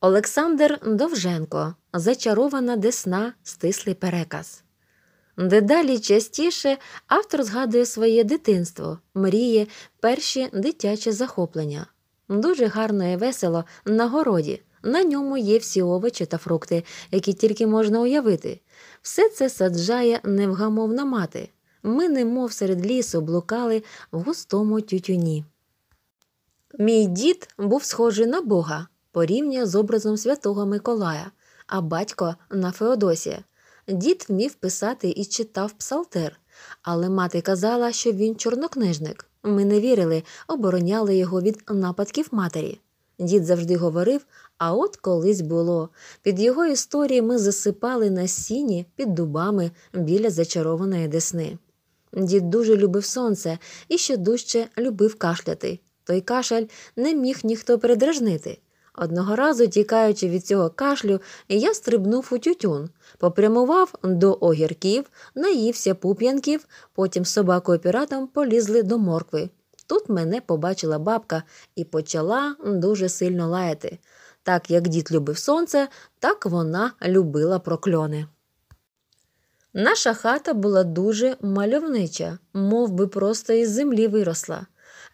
Олександр Довженко, зачарована десна, стислий переказ. Дедалі частіше автор згадує своє дитинство, мріє, перші дитячі захоплення. Дуже гарно і весело на городі. На ньому є всі овочі та фрукти, які тільки можна уявити. Все це саджає невгамовна мати. Ми, немов серед лісу, блукали в густому тютюні. Мій дід був схожий на бога порівнює з образом святого Миколая, а батько на Феодосія. Дід вмів писати і читав псалтер, але мати казала, що він чорнокнижник. Ми не вірили, обороняли його від нападків матері. Дід завжди говорив, а от колись було. Під його історії ми засипали на сіні під дубами біля зачарованої десни. Дід дуже любив сонце і ще дужче любив кашляти. Той кашель не міг ніхто передражнити. Одного разу, тікаючи від цього кашлю, я стрибнув у тютюн, попрямував до огірків, наївся пуп'янків, потім з собакою піратом полізли до моркви. Тут мене побачила бабка і почала дуже сильно лаяти. Так як дід любив сонце, так вона любила прокльони. Наша хата була дуже мальовнича, мов би просто із землі виросла.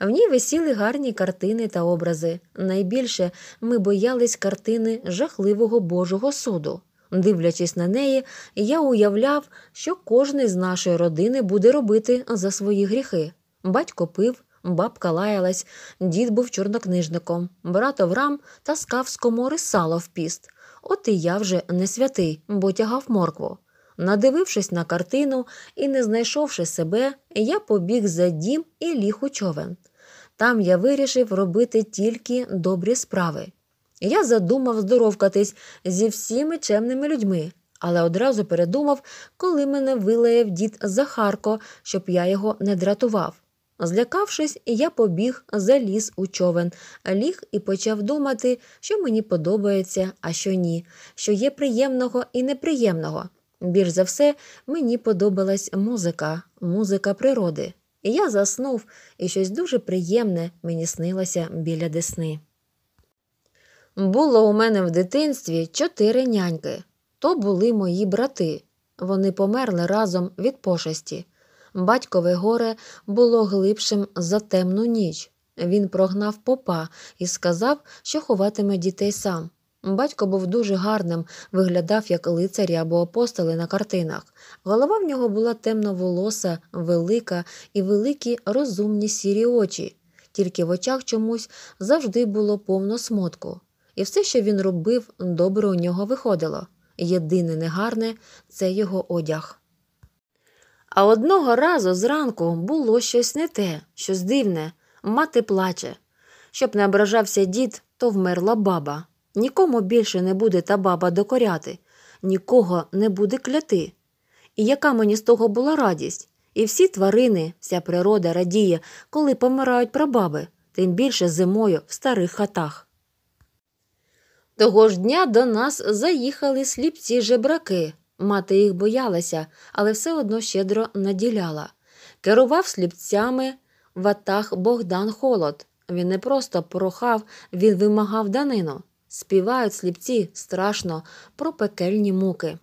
В ній висіли гарні картини та образи. Найбільше ми боялись картини жахливого Божого суду. Дивлячись на неї, я уявляв, що кожний з нашої родини буде робити за свої гріхи. Батько пив, бабка лаялась, дід був чорнокнижником, брат Оврам таскав з комори сало в піст. От і я вже не святий, бо тягав моркву. Надивившись на картину і не знайшовши себе, я побіг за дім і ліг у човен. Там я вирішив робити тільки добрі справи. Я задумав здоровкатись зі всіми чемними людьми, але одразу передумав, коли мене вилаяв дід Захарко, щоб я його не дратував. Злякавшись, я побіг, заліз у човен, ліг і почав думати, що мені подобається, а що ні, що є приємного і неприємного. Більш за все, мені подобалась музика, музика природи. І я заснув, і щось дуже приємне мені снилося біля десни. Було у мене в дитинстві чотири няньки. То були мої брати. Вони померли разом від пошесті. Батькове горе було глибшим за темну ніч. Він прогнав попа і сказав, що ховатиме дітей сам. Батько був дуже гарним, виглядав як лицарі або апостоли на картинах. Голова в нього була темноволоса, велика і великі розумні сірі очі, тільки в очах чомусь завжди було повно смотку. І все, що він робив, добре у нього виходило. Єдине негарне це його одяг. А одного разу зранку було щось не те, щось дивне, мати плаче. Щоб не ображався дід, то вмерла баба. Нікому більше не буде та баба докоряти, нікого не буде кляти. І яка мені з того була радість? І всі тварини, вся природа радіє, коли помирають прабаби, тим більше зимою в старих хатах. Того ж дня до нас заїхали сліпці жебраки. Мати їх боялася, але все одно щедро наділяла. Керував сліпцями ватах Богдан Холод. Він не просто прохав, він вимагав данину співають сліпці страшно про пекельні муки.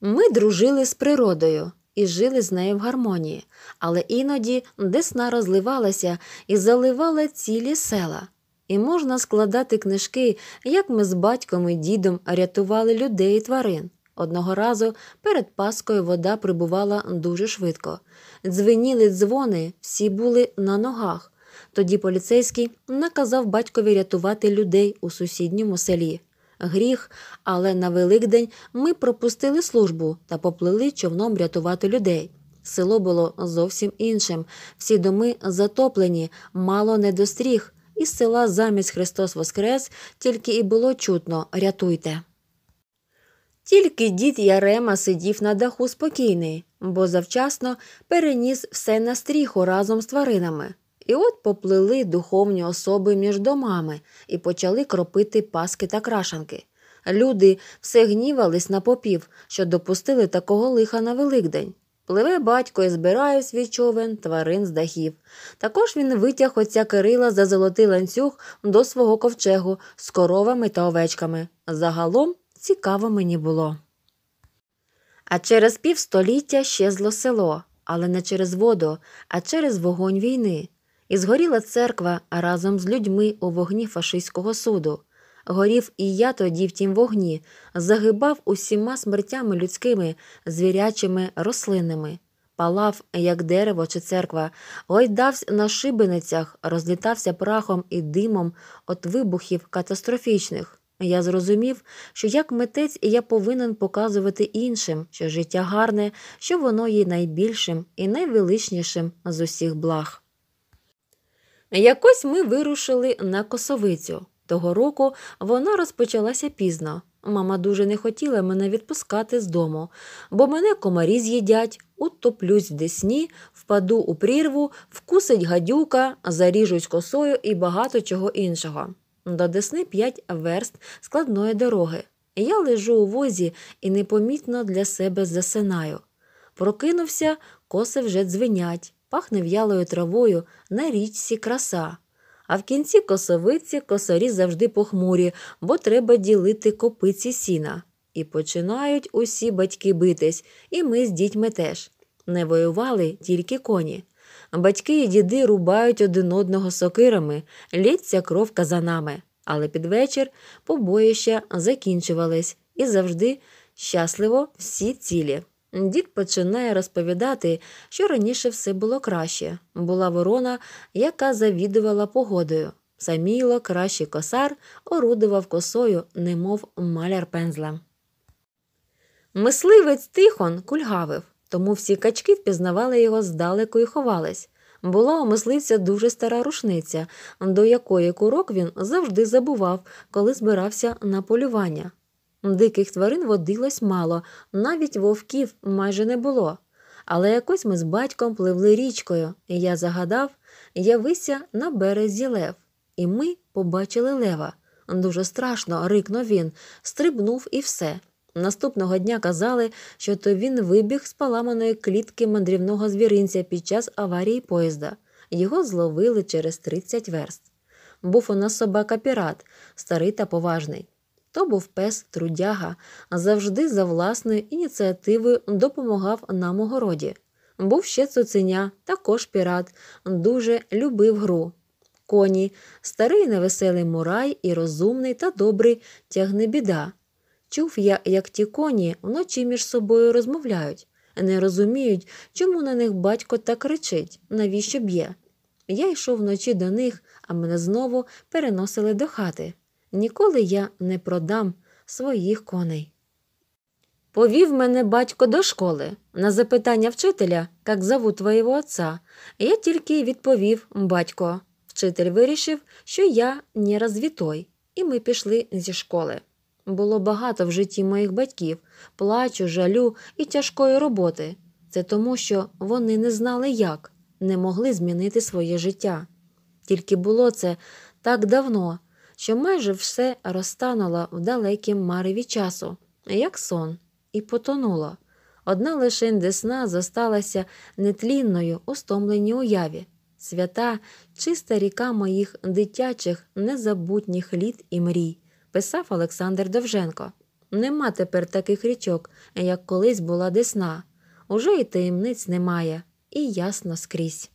Ми дружили з природою і жили з нею в гармонії, але іноді десна розливалася і заливала цілі села. І можна складати книжки, як ми з батьком і дідом рятували людей і тварин. Одного разу перед Паскою вода прибувала дуже швидко. Дзвеніли дзвони, всі були на ногах. Тоді поліцейський наказав батькові рятувати людей у сусідньому селі. Гріх, але на Великдень ми пропустили службу та поплили човном рятувати людей. Село було зовсім іншим. Всі доми затоплені, мало не достріг. Із села замість Христос Воскрес тільки і було чутно рятуйте. Тільки дід Ярема сидів на даху спокійний, бо завчасно переніс все на стріху разом з тваринами. І от поплили духовні особи між домами і почали кропити паски та крашанки. Люди все гнівались на попів, що допустили такого лиха на Великдень. Пливе батько і збирає свій човен тварин з дахів. Також він витяг отця Кирила за золотий ланцюг до свого ковчегу з коровами та овечками. Загалом цікаво мені було. А через півстоліття щезло село, але не через воду, а через вогонь війни. І згоріла церква разом з людьми у вогні фашистського суду. Горів і я тоді в тім вогні, загибав усіма смертями людськими, звірячими рослинами, палав, як дерево чи церква, гойдався на шибеницях, розлітався прахом і димом от вибухів катастрофічних. Я зрозумів, що як митець я повинен показувати іншим, що життя гарне, що воно є найбільшим і найвеличнішим з усіх благ. Якось ми вирушили на косовицю. Того року вона розпочалася пізно. Мама дуже не хотіла мене відпускати з дому, бо мене комарі з'їдять, утоплюсь в десні, впаду у прірву, вкусить гадюка, заріжуть косою і багато чого іншого. До Десни п'ять верст складної дороги. Я лежу у возі і непомітно для себе засинаю. Прокинувся, коси вже дзвенять пахне в'ялою травою на річці краса. А в кінці косовиці косарі завжди похмурі, бо треба ділити копиці сіна. І починають усі батьки битись, і ми з дітьми теж. Не воювали тільки коні. Батьки і діди рубають один одного сокирами, лється кров казанами. Але під вечір побоїща закінчувались і завжди щасливо всі цілі. Дід починає розповідати, що раніше все було краще. Була ворона, яка завідувала погодою. Саміло кращий косар орудував косою, немов маляр пензлем. Мисливець тихон кульгавив, тому всі качки впізнавали його здалеку і ховались. Була у мисливця дуже стара рушниця, до якої курок він завжди забував, коли збирався на полювання. Диких тварин водилось мало, навіть вовків майже не було. Але якось ми з батьком пливли річкою, і я загадав, явися на березі лев, і ми побачили лева. Дуже страшно, рикнув він, стрибнув і все. Наступного дня казали, що то він вибіг з поламаної клітки мандрівного звіринця під час аварії поїзда. Його зловили через 30 верст. Був у нас собака пірат, старий та поважний. То був пес трудяга, завжди за власною ініціативою допомагав нам у городі. Був ще цуценя, також пірат, дуже любив гру. Коні, старий невеселий мурай і розумний та добрий тягне біда. Чув я, як ті коні вночі між собою розмовляють, не розуміють, чому на них батько так кричить, навіщо б'є. Я йшов вночі до них, а мене знову переносили до хати. Ніколи я не продам своїх коней. Повів мене батько до школи. На запитання вчителя, як зовут твоєго отця, я тільки відповів батько. Вчитель вирішив, що я не розвітой, і ми пішли зі школи. Було багато в житті моїх батьків плачу, жалю і тяжкої роботи. Це тому, що вони не знали, як, не могли змінити своє життя. Тільки було це так давно що майже все розтануло в далекій мареві часу, як сон, і потонуло. Одна лише десна зосталася нетлінною у стомленій уяві. Свята, чиста ріка моїх дитячих, незабутніх літ і мрій, писав Олександр Довженко. Нема тепер таких річок, як колись була десна. Уже й таємниць немає, і ясно скрізь.